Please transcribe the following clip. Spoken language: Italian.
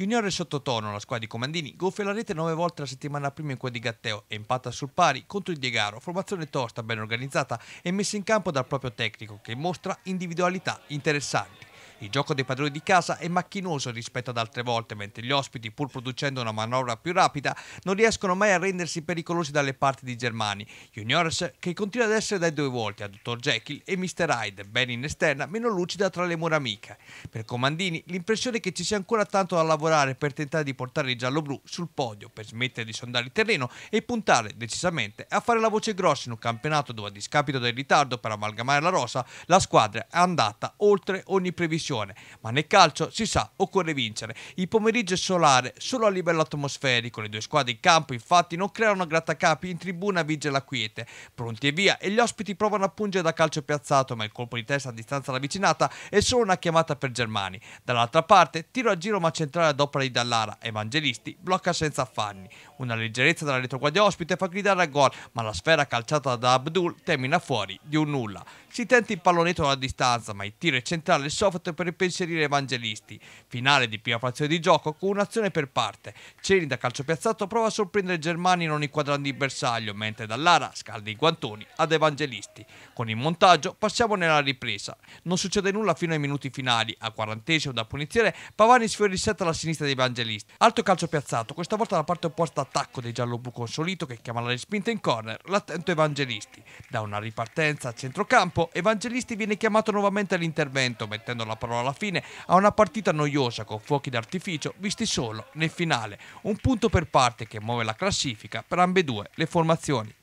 Juniore sottotono, la squadra di Comandini, gonfia la rete nove volte la settimana prima in quella di Gatteo e impatta sul pari contro il Diegaro, formazione tosta, ben organizzata e messa in campo dal proprio tecnico che mostra individualità interessanti. Il gioco dei padroni di casa è macchinoso rispetto ad altre volte, mentre gli ospiti, pur producendo una manovra più rapida, non riescono mai a rendersi pericolosi dalle parti di Germani. Juniors che continua ad essere dai due volti a Dr. Jekyll e Mr. Hyde, ben in esterna, meno lucida tra le mura amiche. Per Comandini l'impressione è che ci sia ancora tanto da lavorare per tentare di portare il giallo-blu sul podio, per smettere di sondare il terreno e puntare decisamente a fare la voce grossa in un campionato dove a discapito del ritardo per amalgamare la rosa, la squadra è andata oltre ogni previsione pressione, ma nel calcio si sa occorre vincere. Il pomeriggio è solare solo a livello atmosferico, le due squadre in campo infatti non creano grattacapi, in tribuna vige la quiete, pronti e via e gli ospiti provano a pungere da calcio piazzato, ma il colpo di testa a distanza ravvicinata è solo una chiamata per Germani. Dall'altra parte tiro a giro ma centrale ad opera di Dallara, Evangelisti blocca senza affanni. Una leggerezza della retroguardia ospite fa gridare a gol, ma la sfera calciata da Abdul termina fuori di un nulla. Si tenta il pallonetto alla distanza, ma il tiro è centrale soft per impensierire Evangelisti. Finale di prima fazione di gioco con un'azione per parte. Ceri da calcio piazzato prova a sorprendere Germani non inquadrando il bersaglio, mentre Dallara scalda i guantoni ad Evangelisti. Con il montaggio passiamo nella ripresa. Non succede nulla fino ai minuti finali. A quarantesimo da punizione Pavani sfiora il set alla sinistra di Evangelisti. Alto calcio piazzato, questa volta la parte opposta attacco dei giallo gialloblu consolito che chiama la respinta in corner, l'attento Evangelisti. Da una ripartenza a centrocampo, Evangelisti viene chiamato nuovamente all'intervento mettendo la parola portano alla fine a una partita noiosa con fuochi d'artificio visti solo nel finale, un punto per parte che muove la classifica per ambedue le formazioni.